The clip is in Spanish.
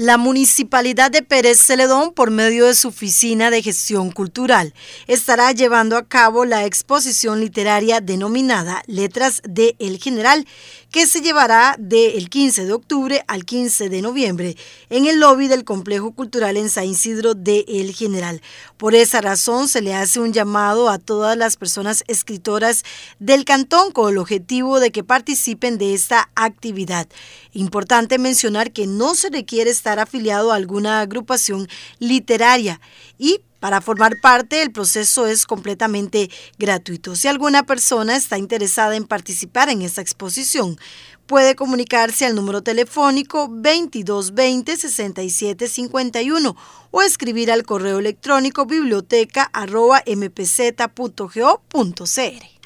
la Municipalidad de Pérez Celedón, por medio de su Oficina de Gestión Cultural, estará llevando a cabo la exposición literaria denominada Letras de El General, que se llevará del 15 de octubre al 15 de noviembre en el lobby del Complejo Cultural en San Isidro de El General. Por esa razón se le hace un llamado a todas las personas escritoras del cantón con el objetivo de que participen de esta actividad. Importante mencionar que no se requiere estar afiliado a alguna agrupación literaria y para formar parte, el proceso es completamente gratuito. Si alguna persona está interesada en participar en esta exposición, puede comunicarse al número telefónico 2220-6751 o escribir al correo electrónico biblioteca biblioteca.mpz.go.cr.